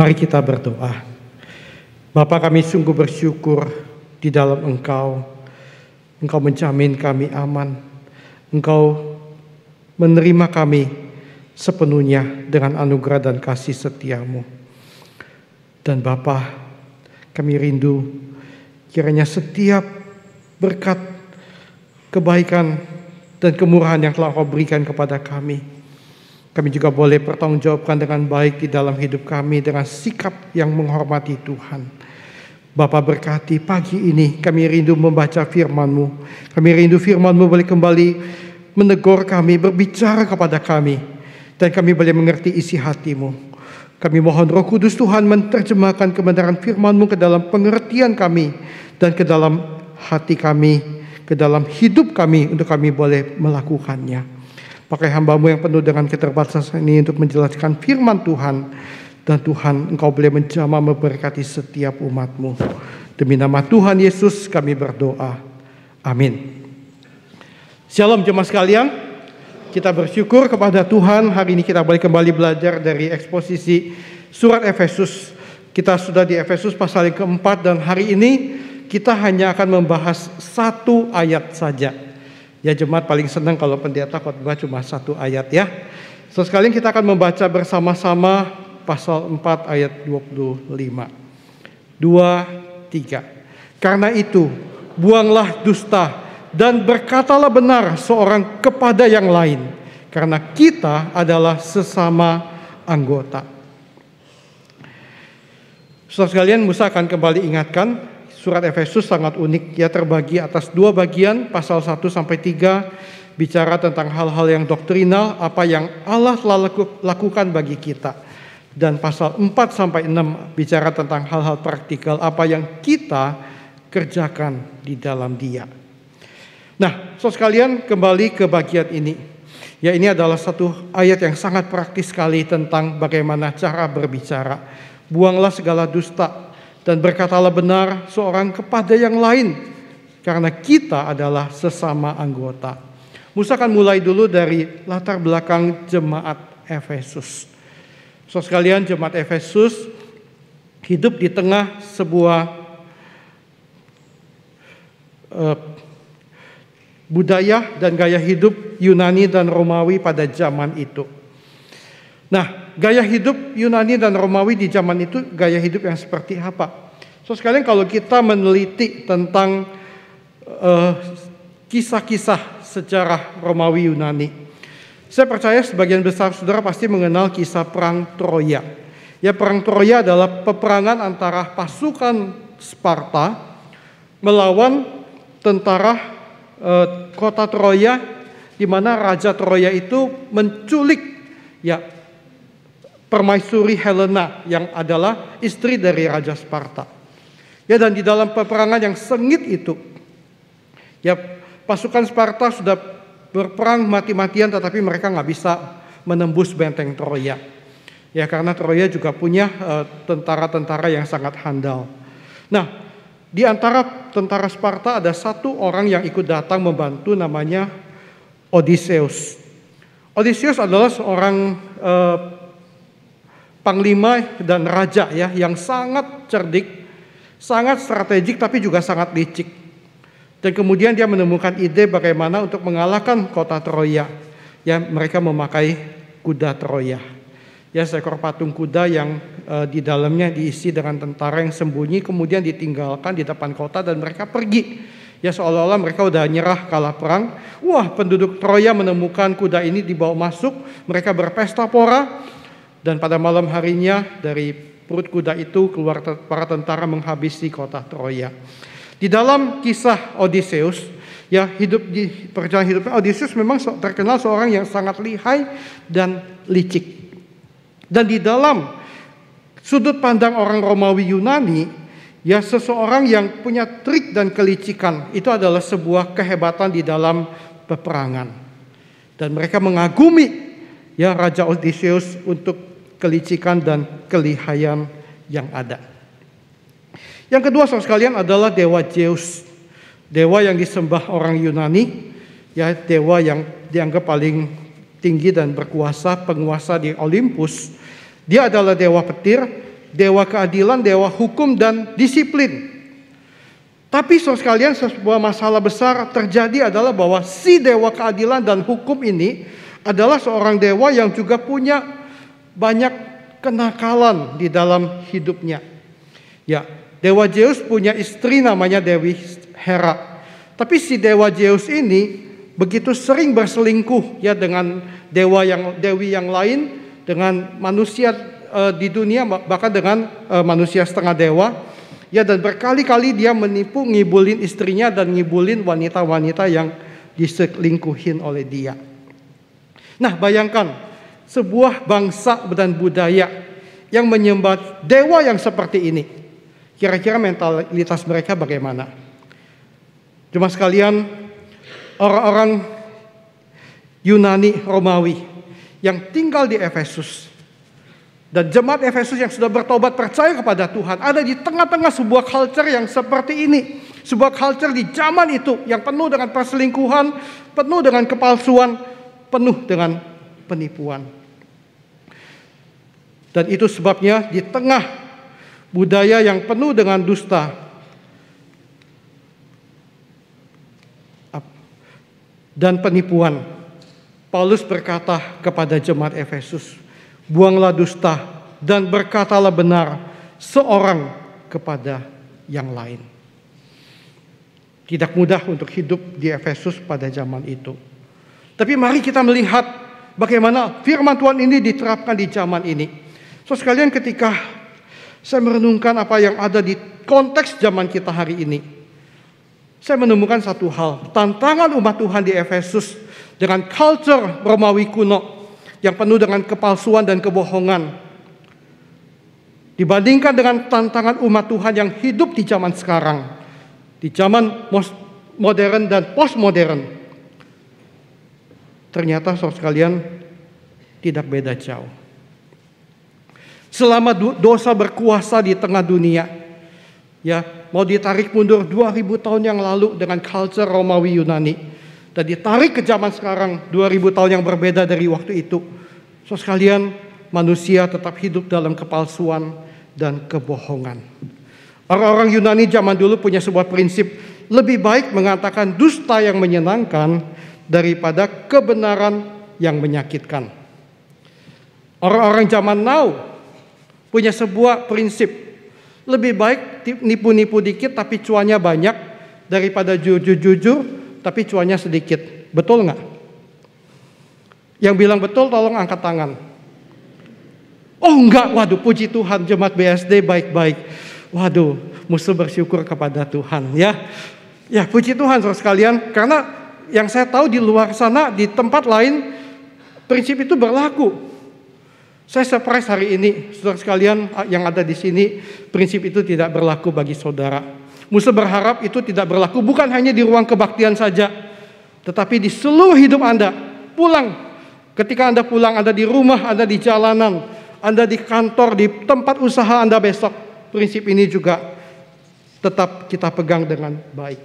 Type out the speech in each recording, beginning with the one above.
Mari kita berdoa. Bapa kami sungguh bersyukur di dalam Engkau. Engkau menjamin kami aman. Engkau menerima kami sepenuhnya dengan anugerah dan kasih setiamu. Dan Bapa, kami rindu kiranya setiap berkat kebaikan dan kemurahan yang telah kau berikan kepada kami kami juga boleh pertanggungjawabkan dengan baik di dalam hidup kami dengan sikap yang menghormati Tuhan. Bapa berkati pagi ini kami rindu membaca firman-Mu. Kami rindu firman-Mu boleh kembali menegur kami, berbicara kepada kami. Dan kami boleh mengerti isi hatimu. Kami mohon roh kudus Tuhan menerjemahkan kebenaran firman-Mu ke dalam pengertian kami. Dan ke dalam hati kami, ke dalam hidup kami untuk kami boleh melakukannya. Pakai hambamu yang penuh dengan keterbatasan ini untuk menjelaskan firman Tuhan. Dan Tuhan engkau boleh menjamah memberkati setiap umatmu. Demi nama Tuhan Yesus kami berdoa. Amin. Shalom jemaah sekalian. Kita bersyukur kepada Tuhan hari ini kita boleh kembali belajar dari eksposisi surat Efesus. Kita sudah di Efesus pasal yang keempat dan hari ini kita hanya akan membahas satu ayat saja. Ya jemaat paling senang kalau pendeta khotbah cuma satu ayat ya. So sekalian kita akan membaca bersama-sama pasal 4 ayat 25. 2 3. Karena itu, buanglah dusta dan berkatalah benar seorang kepada yang lain karena kita adalah sesama anggota. Saudara sekalian, Musa akan kembali ingatkan Surat Efesus sangat unik, ya terbagi atas dua bagian, pasal 1 sampai 3 bicara tentang hal-hal yang doktrinal, apa yang Allah telah lakukan bagi kita. Dan pasal 4 sampai 6 bicara tentang hal-hal praktikal, apa yang kita kerjakan di dalam dia. Nah, so sekalian kembali ke bagian ini. Ya ini adalah satu ayat yang sangat praktis sekali tentang bagaimana cara berbicara. Buanglah segala dusta, dan berkatalah benar seorang kepada yang lain karena kita adalah sesama anggota. Musa akan mulai dulu dari latar belakang jemaat Efesus. So sekalian jemaat Efesus hidup di tengah sebuah uh, budaya dan gaya hidup Yunani dan Romawi pada zaman itu. Nah, gaya hidup Yunani dan Romawi di zaman itu gaya hidup yang seperti apa. So sekalian kalau kita meneliti tentang eh, kisah-kisah uh, sejarah Romawi Yunani, saya percaya sebagian besar saudara pasti mengenal kisah perang Troya. Ya perang Troya adalah peperangan antara pasukan Sparta melawan tentara uh, kota Troya di mana raja Troya itu menculik ya permaisuri Helena yang adalah istri dari Raja Sparta. Ya dan di dalam peperangan yang sengit itu, ya pasukan Sparta sudah berperang mati-matian tetapi mereka nggak bisa menembus benteng Troya. Ya karena Troya juga punya eh, tentara-tentara uh, yang sangat handal. Nah, di antara tentara Sparta ada satu orang yang ikut datang membantu namanya Odysseus. Odysseus adalah seorang uh, panglima dan raja ya yang sangat cerdik, sangat strategik tapi juga sangat licik. Dan kemudian dia menemukan ide bagaimana untuk mengalahkan kota Troya. Ya, mereka memakai kuda Troya. Ya, seekor patung kuda yang e, di dalamnya diisi dengan tentara yang sembunyi kemudian ditinggalkan di depan kota dan mereka pergi. Ya seolah-olah mereka udah nyerah kalah perang. Wah penduduk Troya menemukan kuda ini dibawa masuk. Mereka berpesta pora. Dan pada malam harinya dari perut kuda itu keluar para tentara menghabisi kota Troya. Di dalam kisah Odysseus, ya hidup di perjalanan hidupnya Odysseus memang terkenal seorang yang sangat lihai dan licik. Dan di dalam sudut pandang orang Romawi Yunani, ya seseorang yang punya trik dan kelicikan itu adalah sebuah kehebatan di dalam peperangan. Dan mereka mengagumi ya Raja Odysseus untuk kelicikan dan kelihayan yang ada. Yang kedua saudara sekalian adalah dewa Zeus. Dewa yang disembah orang Yunani, ya dewa yang dianggap paling tinggi dan berkuasa, penguasa di Olympus. Dia adalah dewa petir, dewa keadilan, dewa hukum dan disiplin. Tapi saudara sekalian sebuah masalah besar terjadi adalah bahwa si dewa keadilan dan hukum ini adalah seorang dewa yang juga punya banyak kenakalan di dalam hidupnya. Ya, Dewa Zeus punya istri namanya Dewi Hera. Tapi si Dewa Zeus ini begitu sering berselingkuh ya dengan dewa yang dewi yang lain, dengan manusia e, di dunia bahkan dengan e, manusia setengah dewa. Ya dan berkali-kali dia menipu, ngibulin istrinya dan ngibulin wanita-wanita yang diselingkuhin oleh dia. Nah, bayangkan sebuah bangsa dan budaya yang menyembah dewa yang seperti ini. Kira-kira mentalitas mereka bagaimana? Cuma sekalian, orang-orang Yunani Romawi yang tinggal di Efesus dan jemaat Efesus yang sudah bertobat percaya kepada Tuhan ada di tengah-tengah sebuah culture yang seperti ini. Sebuah culture di zaman itu yang penuh dengan perselingkuhan, penuh dengan kepalsuan, penuh dengan penipuan. Dan itu sebabnya di tengah budaya yang penuh dengan dusta, dan penipuan. Paulus berkata kepada jemaat Efesus, "Buanglah dusta dan berkatalah benar seorang kepada yang lain." Tidak mudah untuk hidup di Efesus pada zaman itu. Tapi mari kita melihat bagaimana firman Tuhan ini diterapkan di zaman ini. So sekalian ketika saya merenungkan apa yang ada di konteks zaman kita hari ini, saya menemukan satu hal, tantangan umat Tuhan di Efesus dengan culture Romawi kuno yang penuh dengan kepalsuan dan kebohongan. Dibandingkan dengan tantangan umat Tuhan yang hidup di zaman sekarang, di zaman modern dan postmodern, ternyata saudara sekalian tidak beda jauh. Selama dosa berkuasa di tengah dunia. Ya, mau ditarik mundur 2000 tahun yang lalu dengan culture Romawi Yunani. Dan ditarik ke zaman sekarang 2000 tahun yang berbeda dari waktu itu. So sekalian manusia tetap hidup dalam kepalsuan dan kebohongan. Orang-orang Yunani zaman dulu punya sebuah prinsip lebih baik mengatakan dusta yang menyenangkan daripada kebenaran yang menyakitkan. Orang-orang zaman now punya sebuah prinsip. Lebih baik nipu-nipu dikit tapi cuannya banyak daripada jujur-jujur tapi cuannya sedikit. Betul nggak? Yang bilang betul tolong angkat tangan. Oh enggak, waduh puji Tuhan jemaat BSD baik-baik. Waduh, musuh bersyukur kepada Tuhan ya. Ya puji Tuhan saudara sekalian karena yang saya tahu di luar sana di tempat lain prinsip itu berlaku. Saya surprise hari ini, saudara sekalian ah, yang ada di sini, prinsip itu tidak berlaku bagi saudara. Musa berharap itu tidak berlaku bukan hanya di ruang kebaktian saja, tetapi di seluruh hidup Anda. Pulang, ketika Anda pulang, Anda di rumah, Anda di jalanan, Anda di kantor, di tempat usaha Anda besok, prinsip ini juga tetap kita pegang dengan baik.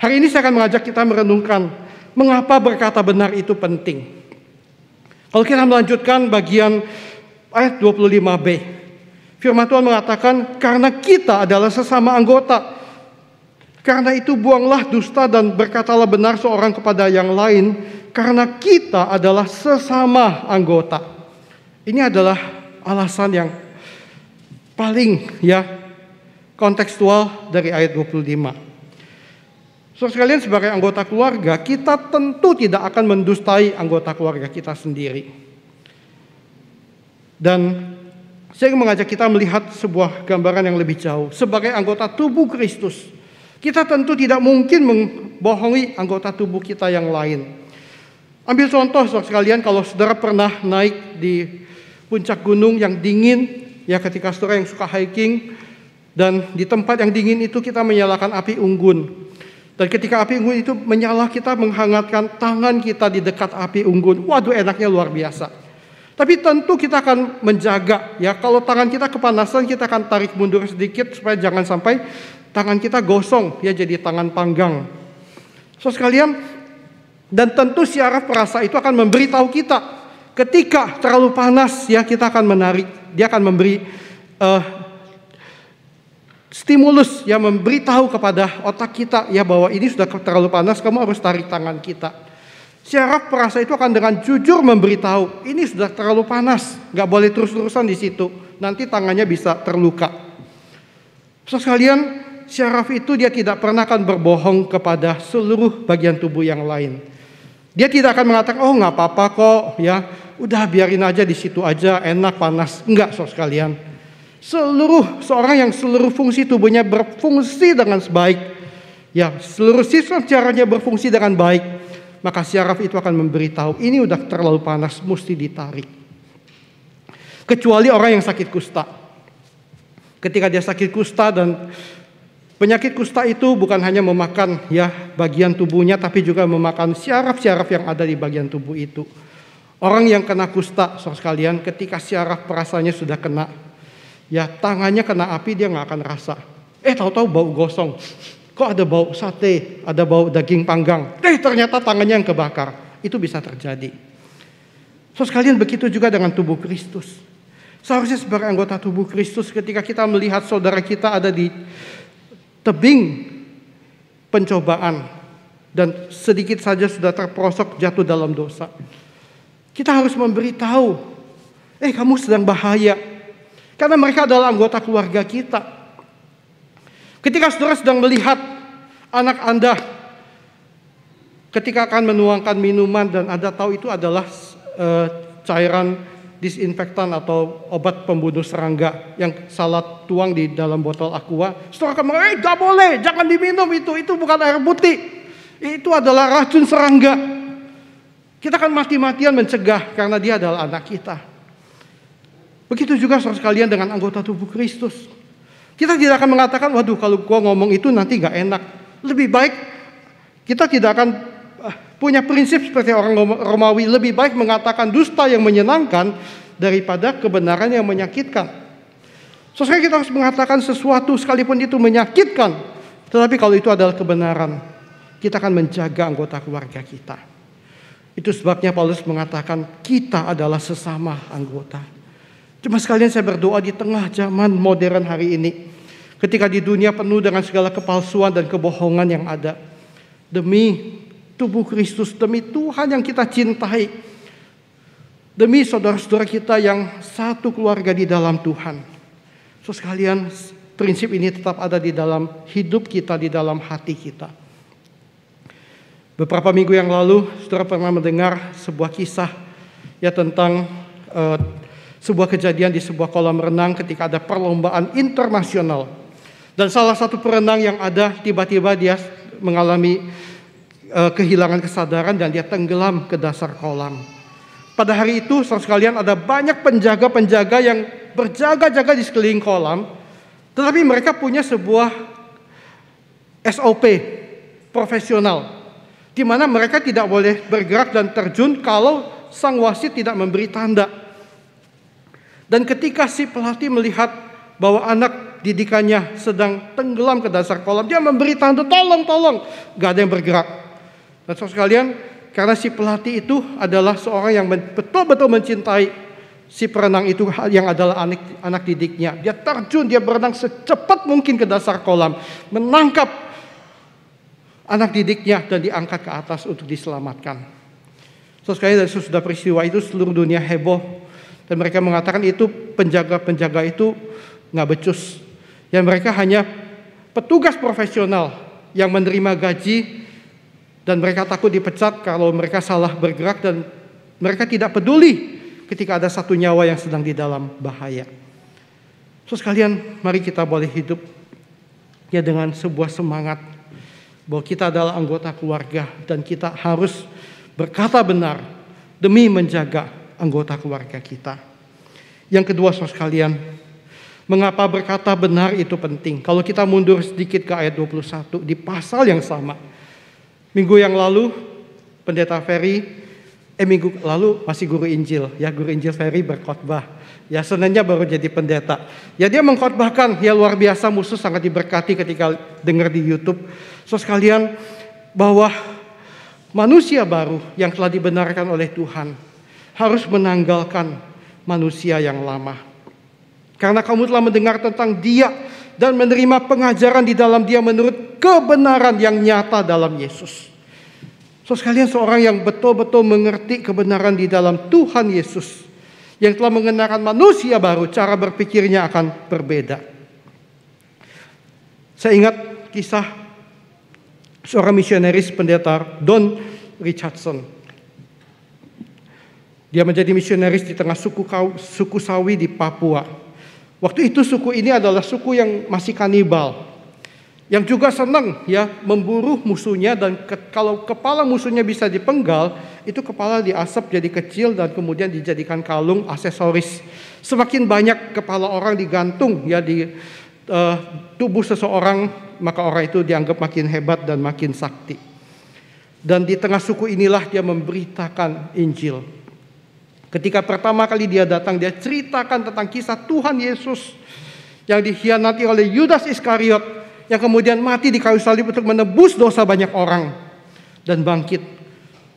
Hari ini saya akan mengajak kita merenungkan mengapa berkata benar itu penting. Kalau kita melanjutkan bagian ayat 25b, firman Tuhan mengatakan, karena kita adalah sesama anggota, karena itu buanglah dusta dan berkatalah benar seorang kepada yang lain, karena kita adalah sesama anggota. Ini adalah alasan yang paling ya kontekstual dari ayat 25. Saudara so, sekalian sebagai anggota keluarga, kita tentu tidak akan mendustai anggota keluarga kita sendiri. Dan saya ingin mengajak kita melihat sebuah gambaran yang lebih jauh. Sebagai anggota tubuh Kristus, kita tentu tidak mungkin membohongi anggota tubuh kita yang lain. Ambil contoh saudara sekalian kalau saudara pernah naik di puncak gunung yang dingin, ya ketika saudara yang suka hiking, dan di tempat yang dingin itu kita menyalakan api unggun. Dan ketika api unggun itu menyala kita menghangatkan tangan kita di dekat api unggun. Waduh enaknya luar biasa. Tapi tentu kita akan menjaga ya kalau tangan kita kepanasan kita akan tarik mundur sedikit supaya jangan sampai tangan kita gosong ya jadi tangan panggang. So sekalian dan tentu siaraf perasa itu akan memberitahu kita ketika terlalu panas ya kita akan menarik dia akan memberi uh, stimulus yang memberitahu kepada otak kita ya bahwa ini sudah terlalu panas, kamu harus tarik tangan kita. Syaraf perasa itu akan dengan jujur memberitahu ini sudah terlalu panas, nggak boleh terus-terusan di situ, nanti tangannya bisa terluka. So sekalian, syaraf itu dia tidak pernah akan berbohong kepada seluruh bagian tubuh yang lain. Dia tidak akan mengatakan, oh nggak apa-apa kok, ya udah biarin aja di situ aja, enak panas. Enggak, so sekalian. Seluruh seorang yang seluruh fungsi tubuhnya berfungsi dengan sebaik. Ya, seluruh sistem caranya berfungsi dengan baik. Maka syaraf itu akan memberitahu, ini udah terlalu panas, mesti ditarik. Kecuali orang yang sakit kusta. Ketika dia sakit kusta dan Penyakit kusta itu bukan hanya memakan ya bagian tubuhnya tapi juga memakan syaraf-syaraf yang ada di bagian tubuh itu. Orang yang kena kusta, saudara sekalian, ketika syaraf perasanya sudah kena, ya tangannya kena api dia nggak akan rasa. Eh tahu-tahu bau gosong, kok ada bau sate, ada bau daging panggang. Eh ternyata tangannya yang kebakar. Itu bisa terjadi. So sekalian begitu juga dengan tubuh Kristus. Seharusnya sebagai anggota tubuh Kristus ketika kita melihat saudara kita ada di tebing pencobaan dan sedikit saja sudah terprosok jatuh dalam dosa. Kita harus memberitahu, eh kamu sedang bahaya, karena mereka adalah anggota keluarga kita. Ketika saudara sedang melihat anak Anda ketika akan menuangkan minuman dan Anda tahu itu adalah uh, cairan disinfektan atau obat pembunuh serangga yang salah tuang di dalam botol aqua, saudara akan mengatakan, eh, gak boleh, jangan diminum itu, itu bukan air putih. Itu adalah racun serangga. Kita akan mati-matian mencegah karena dia adalah anak kita. Begitu juga saudara sekalian dengan anggota tubuh Kristus. Kita tidak akan mengatakan, waduh kalau gua ngomong itu nanti gak enak. Lebih baik kita tidak akan eh, punya prinsip seperti orang Romawi. Lebih baik mengatakan dusta yang menyenangkan daripada kebenaran yang menyakitkan. Sesuai kita harus mengatakan sesuatu sekalipun itu menyakitkan. Tetapi kalau itu adalah kebenaran, kita akan menjaga anggota keluarga kita. Itu sebabnya Paulus mengatakan kita adalah sesama anggota Cuma sekalian saya berdoa di tengah zaman modern hari ini. Ketika di dunia penuh dengan segala kepalsuan dan kebohongan yang ada. Demi tubuh Kristus, demi Tuhan yang kita cintai. Demi saudara-saudara kita yang satu keluarga di dalam Tuhan. So sekalian prinsip ini tetap ada di dalam hidup kita, di dalam hati kita. Beberapa minggu yang lalu, saudara pernah mendengar sebuah kisah ya tentang uh, sebuah kejadian di sebuah kolam renang ketika ada perlombaan internasional. Dan salah satu perenang yang ada tiba-tiba dia mengalami uh, kehilangan kesadaran dan dia tenggelam ke dasar kolam. Pada hari itu, saudara sekalian, ada banyak penjaga-penjaga yang berjaga-jaga di sekeliling kolam, tetapi mereka punya sebuah SOP profesional, di mana mereka tidak boleh bergerak dan terjun kalau sang wasit tidak memberi tanda dan ketika si pelatih melihat bahwa anak didikannya sedang tenggelam ke dasar kolam, dia memberi tanda tolong, tolong. Gak ada yang bergerak. Dan saudara sekalian, karena si pelatih itu adalah seorang yang betul-betul mencintai si perenang itu yang adalah anak, anak didiknya. Dia terjun, dia berenang secepat mungkin ke dasar kolam, menangkap anak didiknya dan diangkat ke atas untuk diselamatkan. Terus so, sekali dari sesudah peristiwa itu seluruh dunia heboh dan mereka mengatakan itu penjaga-penjaga itu nggak becus. Yang mereka hanya petugas profesional yang menerima gaji dan mereka takut dipecat kalau mereka salah bergerak dan mereka tidak peduli ketika ada satu nyawa yang sedang di dalam bahaya. Terus kalian mari kita boleh hidup ya dengan sebuah semangat bahwa kita adalah anggota keluarga dan kita harus berkata benar demi menjaga anggota keluarga kita. Yang kedua, saudara sekalian, mengapa berkata benar itu penting? Kalau kita mundur sedikit ke ayat 21, di pasal yang sama. Minggu yang lalu, pendeta Ferry, eh minggu lalu masih guru Injil, ya guru Injil Ferry berkhotbah. Ya senennya baru jadi pendeta. Ya dia mengkhotbahkan, ya luar biasa musuh sangat diberkati ketika dengar di Youtube. So sekalian, bahwa manusia baru yang telah dibenarkan oleh Tuhan harus menanggalkan manusia yang lama. Karena kamu telah mendengar tentang dia dan menerima pengajaran di dalam dia menurut kebenaran yang nyata dalam Yesus. So sekalian seorang yang betul-betul mengerti kebenaran di dalam Tuhan Yesus. Yang telah mengenakan manusia baru, cara berpikirnya akan berbeda. Saya ingat kisah seorang misionaris pendeta Don Richardson dia menjadi misionaris di tengah suku kau, suku Sawi di Papua. Waktu itu suku ini adalah suku yang masih kanibal, yang juga senang ya memburu musuhnya dan ke, kalau kepala musuhnya bisa dipenggal itu kepala diasap jadi kecil dan kemudian dijadikan kalung aksesoris semakin banyak kepala orang digantung ya di uh, tubuh seseorang maka orang itu dianggap makin hebat dan makin sakti dan di tengah suku inilah dia memberitakan Injil Ketika pertama kali dia datang, dia ceritakan tentang kisah Tuhan Yesus yang dikhianati oleh Yudas Iskariot yang kemudian mati di kayu salib untuk menebus dosa banyak orang dan bangkit.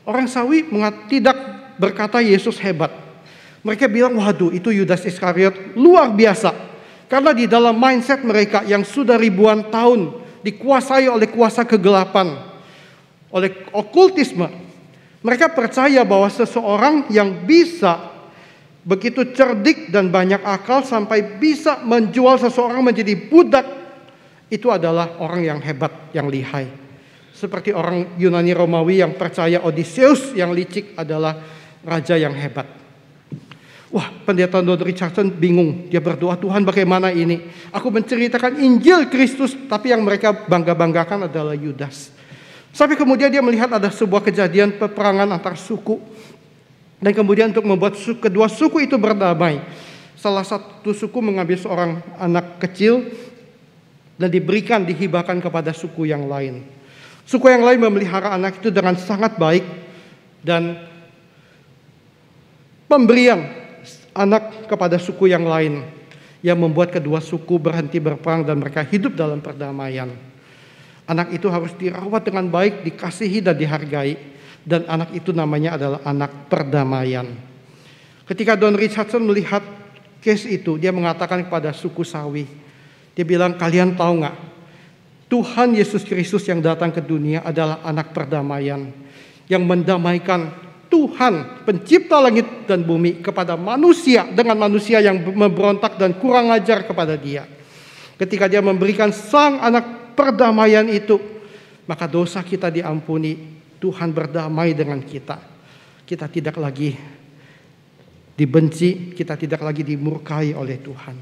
Orang Sawi tidak berkata Yesus hebat. Mereka bilang, waduh itu Yudas Iskariot luar biasa. Karena di dalam mindset mereka yang sudah ribuan tahun dikuasai oleh kuasa kegelapan, oleh okultisme, mereka percaya bahwa seseorang yang bisa begitu cerdik dan banyak akal sampai bisa menjual seseorang menjadi budak itu adalah orang yang hebat, yang lihai. Seperti orang Yunani Romawi yang percaya Odysseus yang licik adalah raja yang hebat. Wah, pendeta Don Richardson bingung. Dia berdoa, Tuhan bagaimana ini? Aku menceritakan Injil Kristus, tapi yang mereka bangga-banggakan adalah Yudas. Tapi kemudian dia melihat ada sebuah kejadian peperangan antar suku. Dan kemudian untuk membuat suku, kedua suku itu berdamai. Salah satu suku mengambil seorang anak kecil dan diberikan, dihibahkan kepada suku yang lain. Suku yang lain memelihara anak itu dengan sangat baik dan pemberian anak kepada suku yang lain yang membuat kedua suku berhenti berperang dan mereka hidup dalam perdamaian. Anak itu harus dirawat dengan baik, dikasihi dan dihargai. Dan anak itu namanya adalah anak perdamaian. Ketika Don Richardson melihat case itu, dia mengatakan kepada suku Sawi, dia bilang, kalian tahu nggak, Tuhan Yesus Kristus yang datang ke dunia adalah anak perdamaian yang mendamaikan Tuhan pencipta langit dan bumi kepada manusia dengan manusia yang memberontak dan kurang ajar kepada dia. Ketika dia memberikan sang anak perdamaian itu, maka dosa kita diampuni. Tuhan berdamai dengan kita. Kita tidak lagi dibenci, kita tidak lagi dimurkai oleh Tuhan.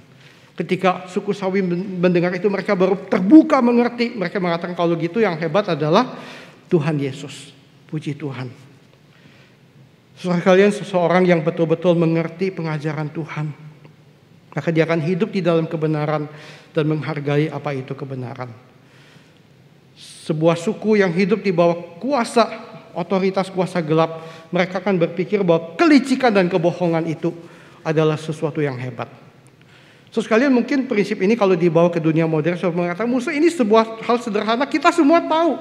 Ketika suku Sawi mendengar itu, mereka baru terbuka mengerti. Mereka mengatakan kalau gitu yang hebat adalah Tuhan Yesus. Puji Tuhan. Saudara kalian seseorang yang betul-betul mengerti pengajaran Tuhan. Maka dia akan hidup di dalam kebenaran dan menghargai apa itu kebenaran sebuah suku yang hidup di bawah kuasa otoritas kuasa gelap, mereka akan berpikir bahwa kelicikan dan kebohongan itu adalah sesuatu yang hebat. So sekalian mungkin prinsip ini kalau dibawa ke dunia modern, saya mengatakan musuh ini sebuah hal sederhana, kita semua tahu.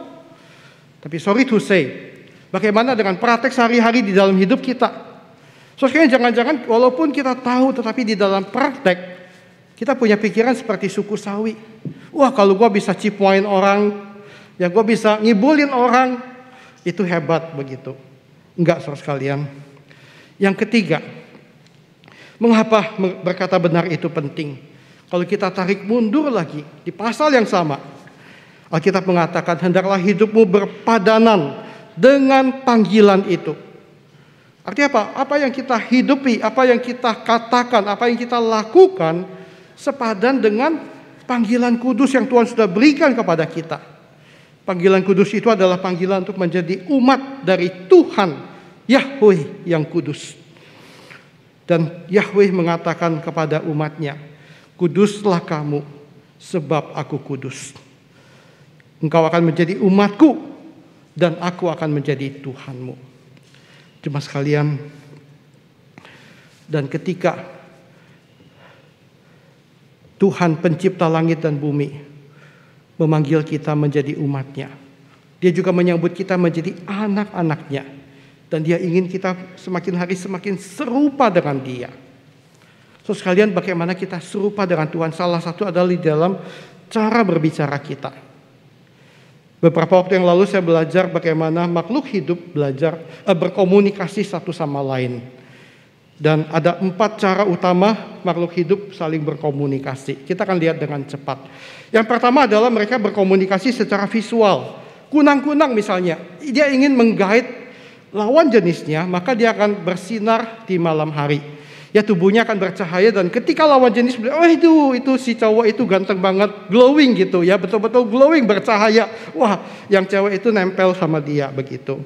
Tapi sorry to say, bagaimana dengan praktek sehari-hari di dalam hidup kita? So sekalian jangan-jangan walaupun kita tahu tetapi di dalam praktek kita punya pikiran seperti suku sawi. Wah kalau gua bisa cipuain orang Ya gue bisa ngibulin orang itu hebat begitu. Enggak saudara sekalian. Yang ketiga, mengapa berkata benar itu penting? Kalau kita tarik mundur lagi di pasal yang sama, Alkitab mengatakan hendaklah hidupmu berpadanan dengan panggilan itu. Artinya apa? Apa yang kita hidupi, apa yang kita katakan, apa yang kita lakukan sepadan dengan panggilan kudus yang Tuhan sudah berikan kepada kita. Panggilan kudus itu adalah panggilan untuk menjadi umat dari Tuhan Yahweh yang kudus. Dan Yahweh mengatakan kepada umatnya, Kuduslah kamu, sebab aku kudus. Engkau akan menjadi umatku, dan aku akan menjadi Tuhanmu. Cuma sekalian, dan ketika Tuhan pencipta langit dan bumi memanggil kita menjadi umatnya. Dia juga menyambut kita menjadi anak-anaknya. Dan dia ingin kita semakin hari semakin serupa dengan dia. So sekalian bagaimana kita serupa dengan Tuhan. Salah satu adalah di dalam cara berbicara kita. Beberapa waktu yang lalu saya belajar bagaimana makhluk hidup belajar eh, berkomunikasi satu sama lain dan ada empat cara utama makhluk hidup saling berkomunikasi. Kita akan lihat dengan cepat. Yang pertama adalah mereka berkomunikasi secara visual. Kunang-kunang misalnya, dia ingin menggait lawan jenisnya, maka dia akan bersinar di malam hari. Ya tubuhnya akan bercahaya dan ketika lawan jenis oh itu itu si cowok itu ganteng banget, glowing gitu ya, betul-betul glowing bercahaya. Wah, yang cewek itu nempel sama dia begitu.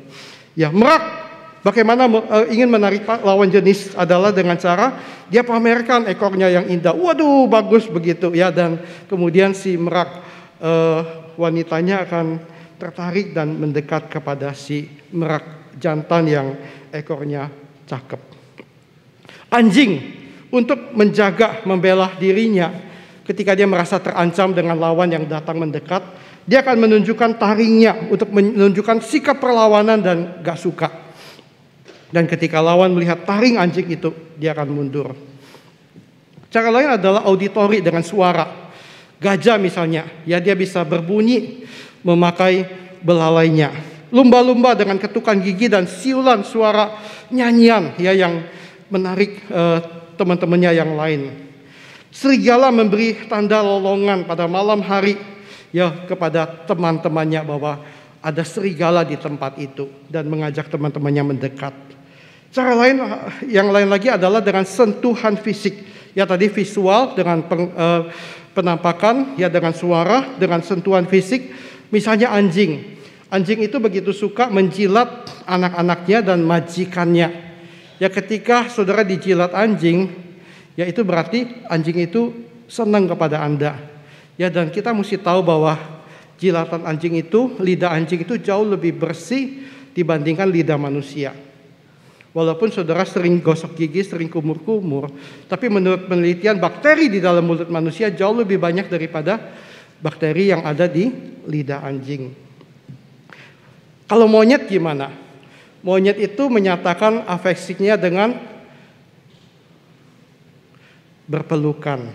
Ya merak Bagaimana eh, ingin menarik lawan jenis adalah dengan cara dia pamerkan ekornya yang indah. Waduh, bagus begitu ya dan kemudian si merak uh, wanitanya akan tertarik dan mendekat kepada si merak jantan yang ekornya cakep. Anjing untuk menjaga membela dirinya ketika dia merasa terancam dengan lawan yang datang mendekat, dia akan menunjukkan taringnya untuk menunjukkan sikap perlawanan dan gak suka. Dan ketika lawan melihat taring anjing itu, dia akan mundur. Cara lain adalah auditori dengan suara. Gajah misalnya, ya dia bisa berbunyi memakai belalainya. Lumba-lumba dengan ketukan gigi dan siulan suara nyanyian ya yang menarik eh, teman-temannya yang lain. Serigala memberi tanda lolongan pada malam hari ya kepada teman-temannya bahwa ada serigala di tempat itu dan mengajak teman-temannya mendekat. Cara lain eh, yang lain lagi adalah dengan sentuhan fisik. Ya tadi visual dengan peng, eh, penampakan, ya dengan suara, dengan sentuhan fisik. Misalnya anjing. Anjing itu begitu suka menjilat anak-anaknya dan majikannya. Ya ketika saudara dijilat anjing, ya itu berarti anjing itu senang kepada Anda. Ya dan kita mesti tahu bahwa jilatan anjing itu, lidah anjing itu jauh lebih bersih dibandingkan lidah manusia. Walaupun saudara sering gosok gigi, sering kumur-kumur, tapi menurut penelitian bakteri di dalam mulut manusia jauh lebih banyak daripada bakteri yang ada di lidah anjing. Kalau monyet gimana? Monyet itu menyatakan afeksinya dengan berpelukan.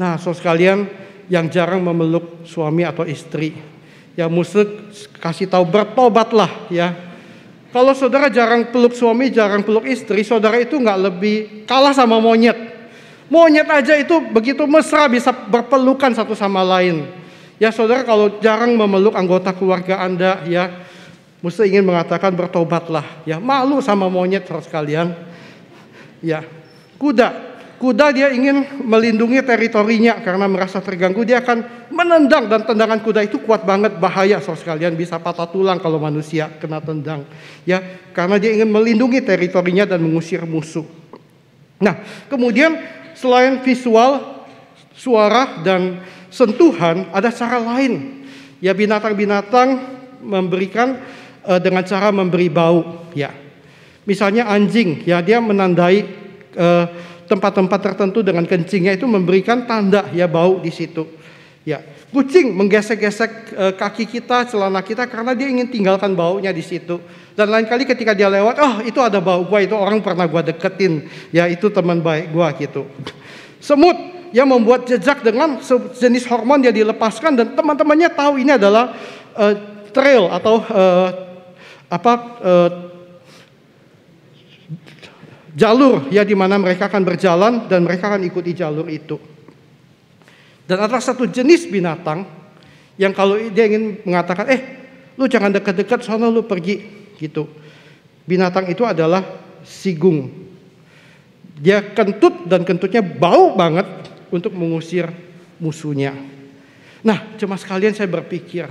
Nah, saudara so sekalian yang jarang memeluk suami atau istri, ya musuh kasih tahu bertobatlah ya kalau saudara jarang peluk suami, jarang peluk istri, saudara itu nggak lebih kalah sama monyet. Monyet aja itu begitu mesra bisa berpelukan satu sama lain. Ya saudara kalau jarang memeluk anggota keluarga Anda ya, mesti ingin mengatakan bertobatlah. Ya malu sama monyet terus kalian. Ya kuda, kuda dia ingin melindungi teritorinya karena merasa terganggu dia akan menendang dan tendangan kuda itu kuat banget bahaya so sekalian bisa patah tulang kalau manusia kena tendang ya karena dia ingin melindungi teritorinya dan mengusir musuh. Nah, kemudian selain visual, suara dan sentuhan ada cara lain. Ya binatang-binatang memberikan uh, dengan cara memberi bau ya. Misalnya anjing ya dia menandai uh, tempat-tempat tertentu dengan kencingnya itu memberikan tanda ya bau di situ. Ya, Kucing menggesek-gesek eh, kaki kita, celana kita karena dia ingin tinggalkan baunya di situ. Dan lain kali ketika dia lewat, oh itu ada bau gua, itu orang pernah gua deketin, ya itu teman baik gua gitu. Semut yang membuat jejak dengan jenis hormon yang dilepaskan dan teman-temannya tahu ini adalah uh, trail atau uh, apa uh, jalur ya di mana mereka akan berjalan dan mereka akan ikuti jalur itu. Dan adalah satu jenis binatang yang kalau dia ingin mengatakan, eh lu jangan dekat-dekat soalnya lu pergi gitu. Binatang itu adalah sigung. Dia kentut dan kentutnya bau banget untuk mengusir musuhnya. Nah, cuma sekalian saya berpikir,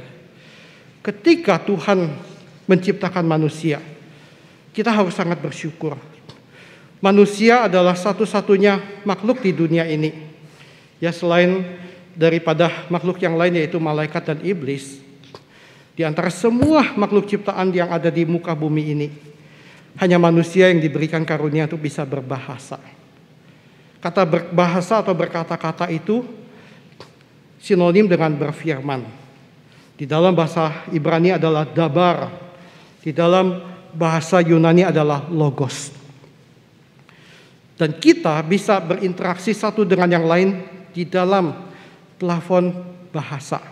ketika Tuhan menciptakan manusia, kita harus sangat bersyukur. Manusia adalah satu-satunya makhluk di dunia ini. Ya selain daripada makhluk yang lain yaitu malaikat dan iblis di antara semua makhluk ciptaan yang ada di muka bumi ini hanya manusia yang diberikan karunia untuk bisa berbahasa. Kata berbahasa atau berkata-kata itu sinonim dengan berfirman. Di dalam bahasa Ibrani adalah dabar. Di dalam bahasa Yunani adalah logos. Dan kita bisa berinteraksi satu dengan yang lain di dalam plafon bahasa.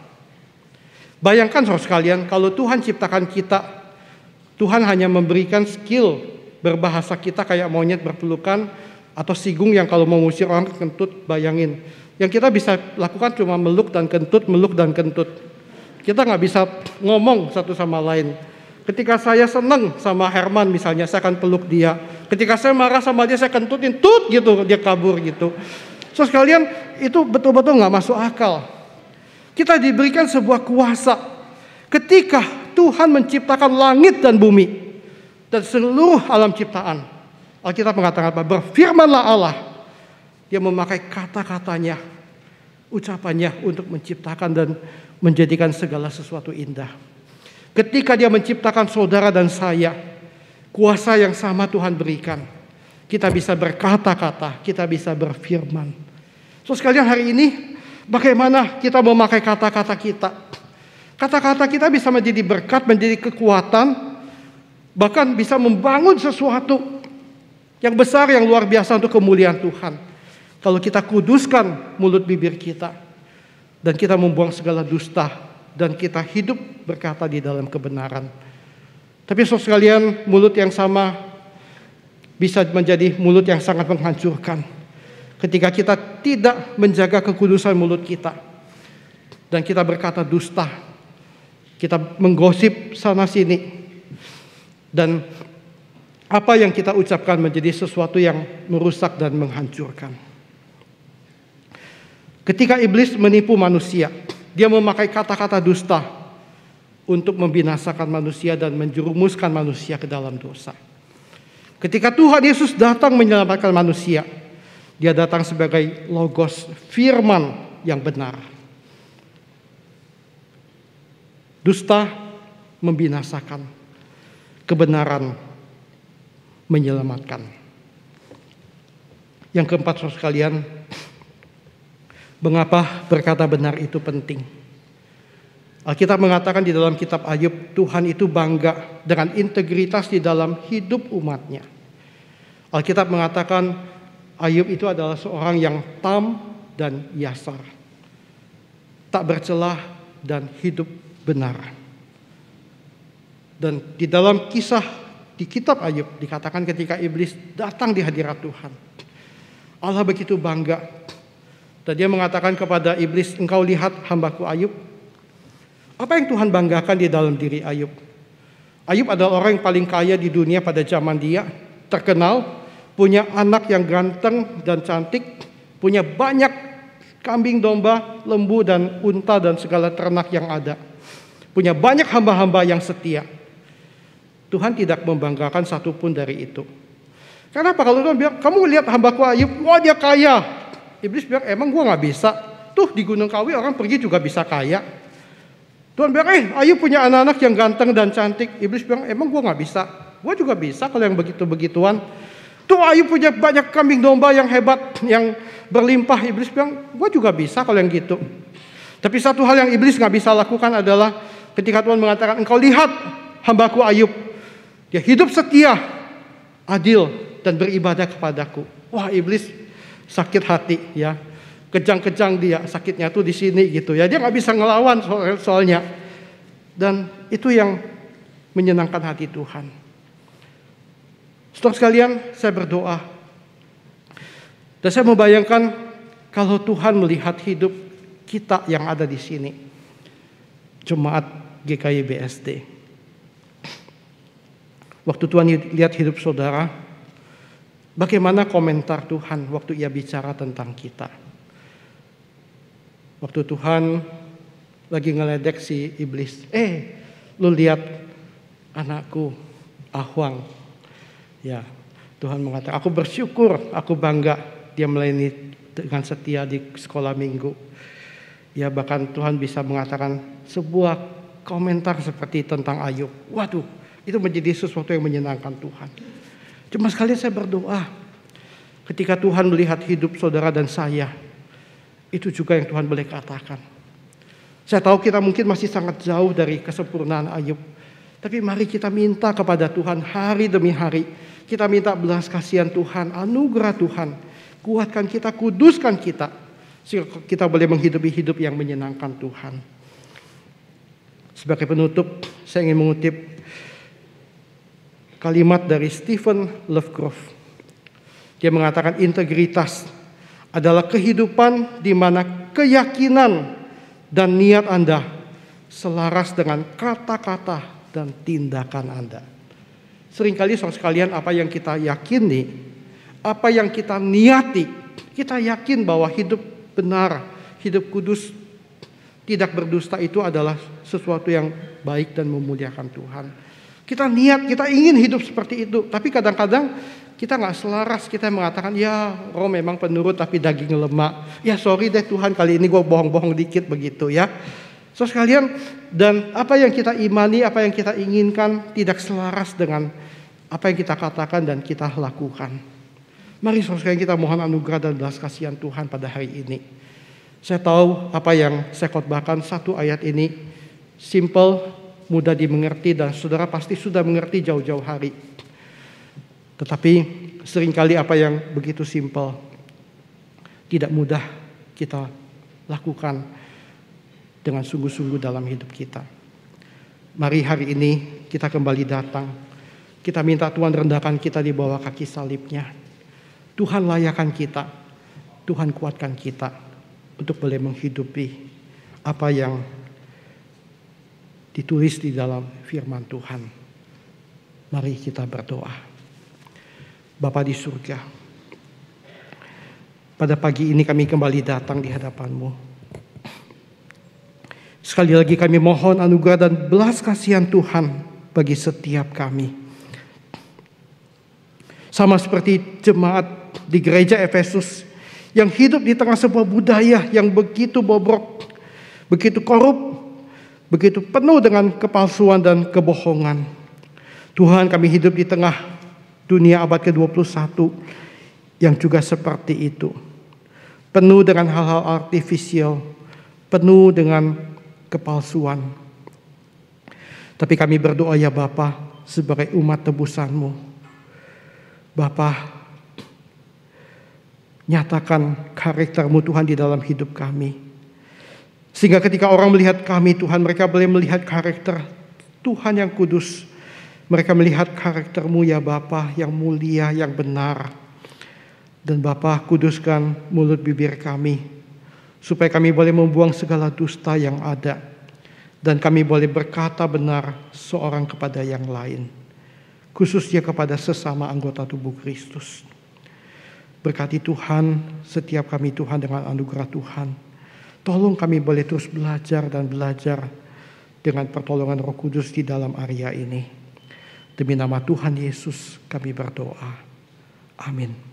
Bayangkan saudara sekalian, kalau Tuhan ciptakan kita, Tuhan hanya memberikan skill berbahasa kita kayak monyet berpelukan atau sigung yang kalau mau ngusir orang kentut, bayangin. Yang kita bisa lakukan cuma meluk dan kentut, meluk dan kentut. Kita nggak bisa ngomong satu sama lain. Ketika saya seneng sama Herman misalnya, saya akan peluk dia. Ketika saya marah sama dia, saya kentutin, tut gitu, dia kabur gitu. So sekalian itu betul-betul nggak masuk akal. Kita diberikan sebuah kuasa ketika Tuhan menciptakan langit dan bumi dan seluruh alam ciptaan. Alkitab mengatakan apa? Berfirmanlah Allah. Dia memakai kata-katanya, ucapannya untuk menciptakan dan menjadikan segala sesuatu indah. Ketika dia menciptakan saudara dan saya, kuasa yang sama Tuhan berikan. Kita bisa berkata-kata, kita bisa berfirman. So sekalian hari ini bagaimana kita memakai kata-kata kita. Kata-kata kita bisa menjadi berkat, menjadi kekuatan, bahkan bisa membangun sesuatu yang besar, yang luar biasa untuk kemuliaan Tuhan. Kalau kita kuduskan mulut bibir kita, dan kita membuang segala dusta, dan kita hidup berkata di dalam kebenaran. Tapi so sekalian, mulut yang sama bisa menjadi mulut yang sangat menghancurkan ketika kita tidak menjaga kekudusan mulut kita dan kita berkata dusta, kita menggosip sana sini dan apa yang kita ucapkan menjadi sesuatu yang merusak dan menghancurkan. Ketika iblis menipu manusia, dia memakai kata-kata dusta untuk membinasakan manusia dan menjerumuskan manusia ke dalam dosa. Ketika Tuhan Yesus datang menyelamatkan manusia, dia datang sebagai logos firman yang benar. Dusta membinasakan, kebenaran menyelamatkan. Yang keempat saudara sekalian, mengapa berkata benar itu penting? Alkitab mengatakan di dalam kitab Ayub, Tuhan itu bangga dengan integritas di dalam hidup umatnya. Alkitab mengatakan Ayub itu adalah seorang yang tam dan yasar. Tak bercelah dan hidup benar. Dan di dalam kisah di kitab Ayub dikatakan ketika iblis datang di hadirat Tuhan. Allah begitu bangga. Dan dia mengatakan kepada iblis, engkau lihat hambaku Ayub. Apa yang Tuhan banggakan di dalam diri Ayub? Ayub adalah orang yang paling kaya di dunia pada zaman dia, terkenal, punya anak yang ganteng dan cantik, punya banyak kambing domba, lembu dan unta dan segala ternak yang ada. Punya banyak hamba-hamba yang setia. Tuhan tidak membanggakan satupun dari itu. Karena apa kalau Tuhan bilang, kamu lihat hambaku Ayub, wah dia kaya. Iblis bilang, emang gue gak bisa. Tuh di Gunung Kawi orang pergi juga bisa kaya. Tuhan bilang, eh Ayub punya anak-anak yang ganteng dan cantik. Iblis bilang, emang gue gak bisa. Gue juga bisa kalau yang begitu-begituan. Tuh Ayu punya banyak kambing domba yang hebat, yang berlimpah. Iblis bilang, gue juga bisa kalau yang gitu. Tapi satu hal yang iblis nggak bisa lakukan adalah ketika Tuhan mengatakan, engkau lihat hambaku Ayub. Dia hidup setia, adil, dan beribadah kepadaku. Wah iblis sakit hati ya. Kejang-kejang dia, sakitnya tuh di sini gitu ya. Dia nggak bisa ngelawan soal soalnya. Dan itu yang menyenangkan hati Tuhan. Setelah sekalian, saya berdoa. Dan saya membayangkan kalau Tuhan melihat hidup kita yang ada di sini. Jemaat GKI BSD. Waktu Tuhan lihat hidup saudara, bagaimana komentar Tuhan waktu ia bicara tentang kita. Waktu Tuhan lagi ngeledek si iblis, eh lu lihat anakku Ahwang Ya, Tuhan mengatakan, aku bersyukur, aku bangga dia melayani dengan setia di sekolah minggu. Ya bahkan Tuhan bisa mengatakan sebuah komentar seperti tentang Ayub. Waduh, itu menjadi sesuatu yang menyenangkan Tuhan. Cuma sekali saya berdoa, ketika Tuhan melihat hidup saudara dan saya, itu juga yang Tuhan boleh katakan. Saya tahu kita mungkin masih sangat jauh dari kesempurnaan Ayub, tapi mari kita minta kepada Tuhan hari demi hari. Kita minta belas kasihan Tuhan, anugerah Tuhan. Kuatkan kita, kuduskan kita. Sehingga kita boleh menghidupi hidup yang menyenangkan Tuhan. Sebagai penutup, saya ingin mengutip kalimat dari Stephen Lovegrove. Dia mengatakan integritas adalah kehidupan di mana keyakinan dan niat Anda selaras dengan kata-kata dan tindakan Anda. Seringkali saudara sekalian apa yang kita yakini, apa yang kita niati, kita yakin bahwa hidup benar, hidup kudus, tidak berdusta itu adalah sesuatu yang baik dan memuliakan Tuhan. Kita niat, kita ingin hidup seperti itu, tapi kadang-kadang kita nggak selaras kita mengatakan ya roh memang penurut tapi daging lemak ya sorry deh Tuhan kali ini gue bohong-bohong dikit begitu ya So sekalian, dan apa yang kita imani, apa yang kita inginkan tidak selaras dengan apa yang kita katakan dan kita lakukan. Mari sekalian kita mohon anugerah dan belas kasihan Tuhan pada hari ini. Saya tahu apa yang saya khotbahkan satu ayat ini simple, mudah dimengerti dan saudara pasti sudah mengerti jauh-jauh hari. Tetapi seringkali apa yang begitu simple tidak mudah kita lakukan dengan sungguh-sungguh dalam hidup kita. Mari hari ini kita kembali datang. Kita minta Tuhan rendahkan kita di bawah kaki salibnya. Tuhan layakan kita. Tuhan kuatkan kita untuk boleh menghidupi apa yang ditulis di dalam firman Tuhan. Mari kita berdoa. Bapa di surga, pada pagi ini kami kembali datang di hadapanmu Sekali lagi kami mohon anugerah dan belas kasihan Tuhan bagi setiap kami. Sama seperti jemaat di gereja Efesus yang hidup di tengah sebuah budaya yang begitu bobrok, begitu korup, begitu penuh dengan kepalsuan dan kebohongan. Tuhan kami hidup di tengah dunia abad ke-21 yang juga seperti itu. Penuh dengan hal-hal artifisial, penuh dengan kepalsuan. Tapi kami berdoa ya Bapa sebagai umat tebusanmu. Bapa, nyatakan karaktermu Tuhan di dalam hidup kami. Sehingga ketika orang melihat kami Tuhan, mereka boleh melihat karakter Tuhan yang kudus. Mereka melihat karaktermu ya Bapa yang mulia, yang benar. Dan Bapa kuduskan mulut bibir kami supaya kami boleh membuang segala dusta yang ada dan kami boleh berkata benar seorang kepada yang lain khususnya kepada sesama anggota tubuh Kristus. Berkati Tuhan setiap kami Tuhan dengan anugerah Tuhan. Tolong kami boleh terus belajar dan belajar dengan pertolongan Roh Kudus di dalam area ini. Demi nama Tuhan Yesus kami berdoa. Amin.